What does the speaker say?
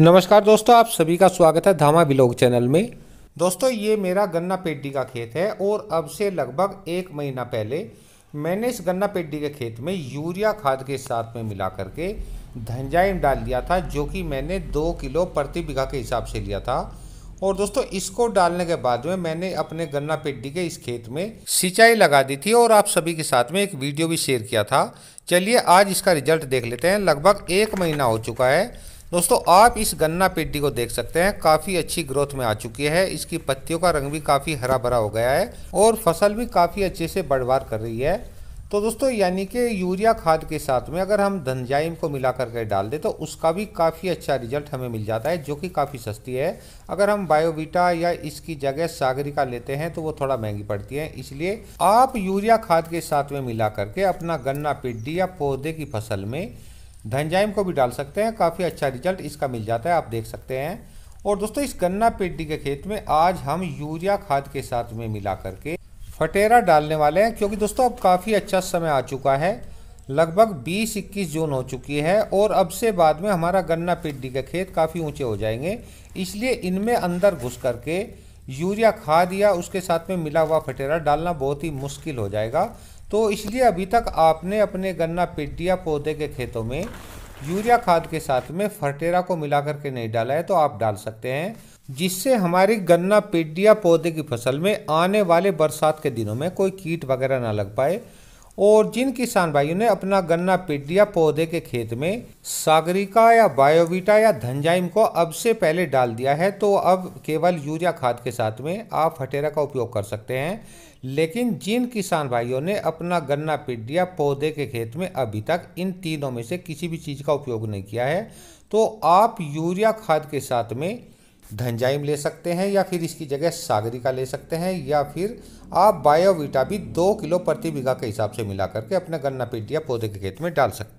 नमस्कार दोस्तों आप सभी का स्वागत है धामा बिलोक चैनल में दोस्तों ये मेरा गन्ना पेड्डी का खेत है और अब से लगभग एक महीना पहले मैंने इस गन्ना पेड्डी के खेत में यूरिया खाद के साथ में मिला करके धंजाइम डाल दिया था जो कि मैंने दो किलो प्रति बीघा के हिसाब से लिया था और दोस्तों इसको डालने के बाद में मैंने अपने गन्ना पेड्डी के इस खेत में सिंचाई लगा दी थी और आप सभी के साथ में एक वीडियो भी शेयर किया था चलिए आज इसका रिजल्ट देख लेते हैं लगभग एक महीना हो चुका है दोस्तों आप इस गन्ना पेटी को देख सकते हैं काफ़ी अच्छी ग्रोथ में आ चुकी है इसकी पत्तियों का रंग भी काफ़ी हरा भरा हो गया है और फसल भी काफ़ी अच्छे से बढ़वार कर रही है तो दोस्तों यानी कि यूरिया खाद के साथ में अगर हम धनजाइम को मिला करके डाल दें तो उसका भी काफ़ी अच्छा रिजल्ट हमें मिल जाता है जो कि काफ़ी सस्ती है अगर हम बायोबीटा या इसकी जगह सागरिका लेते हैं तो वो थोड़ा महंगी पड़ती है इसलिए आप यूरिया खाद के साथ में मिला करके अपना गन्ना पिड्डी या पौधे की फसल में धनजाइम को भी डाल सकते हैं काफ़ी अच्छा रिजल्ट इसका मिल जाता है आप देख सकते हैं और दोस्तों इस गन्ना पेटी के खेत में आज हम यूरिया खाद के साथ में मिला करके फटेरा डालने वाले हैं क्योंकि दोस्तों अब काफ़ी अच्छा समय आ चुका है लगभग 20-21 जून हो चुकी है और अब से बाद में हमारा गन्ना पिड्डी के खेत काफ़ी ऊंचे हो जाएंगे इसलिए इनमें अंदर घुस करके यूरिया खाद या उसके साथ में मिला हुआ फटेरा डालना बहुत ही मुश्किल हो जाएगा तो इसलिए अभी तक आपने अपने गन्ना पिड्डिया पौधे के खेतों में यूरिया खाद के साथ में फर्टेरा को मिला करके नहीं डाला है तो आप डाल सकते हैं जिससे हमारी गन्ना पिड्डिया पौधे की फसल में आने वाले बरसात के दिनों में कोई कीट वगैरह ना लग पाए और जिन किसान भाइयों ने अपना गन्ना पीट दिया पौधे के खेत में सागरिका या बायोविटा या धनजाइम को अब से पहले डाल दिया है तो अब केवल यूरिया खाद के साथ में आप हटेरा का उपयोग कर सकते हैं लेकिन जिन किसान भाइयों ने अपना गन्ना पीट दिया पौधे के खेत में अभी तक इन तीनों में से किसी भी चीज़ का उपयोग नहीं किया है तो आप यूरिया खाद के साथ में धनजाइम ले सकते हैं या फिर इसकी जगह सागरिका ले सकते हैं या फिर आप बायोविटा भी दो किलो प्रति बीघा के हिसाब से मिला करके अपना गन्ना पेटिया पौधे के खेत में डाल सकते हैं